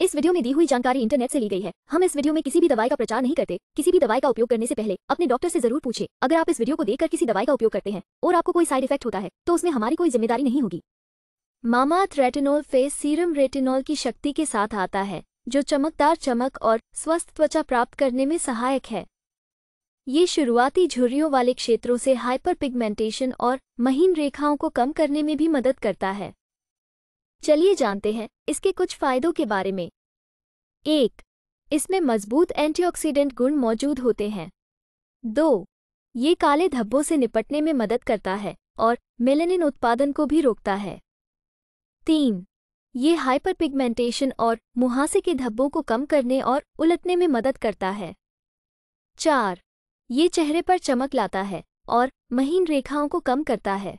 इस वीडियो में दी हुई जानकारी इंटरनेट से ली गई है हम इस वीडियो में किसी भी दवाई का प्रचार नहीं करते किसी भी दवाई का उपयोग करने से पहले अपने डॉक्टर से जरूर पूछे अगर आप इस वीडियो को देखकर किसी दवाई का उपयोग करते हैं और आपको कोई साइड इफेक्ट होता है तो उसमें हमारी कोई जिम्मेदारी नहीं होगी मामा रेटिनोल फेस सीरम रेटिनोल की शक्ति के साथ आता है जो चमकदार चमक और स्वस्थ त्वचा प्राप्त करने में सहायक है ये शुरुआती झुर्रियों वाले क्षेत्रों से हाइपर पिगमेंटेशन और महीन रेखाओं को कम करने में भी मदद करता है चलिए जानते हैं इसके कुछ फायदों के बारे में एक इसमें मजबूत एंटीऑक्सीडेंट गुण मौजूद होते हैं दो ये काले धब्बों से निपटने में मदद करता है और मेलेनिन उत्पादन को भी रोकता है तीन ये हाइपर पिगमेंटेशन और मुहासे के धब्बों को कम करने और उलटने में मदद करता है चार ये चेहरे पर चमक लाता है और महीन रेखाओं को कम करता है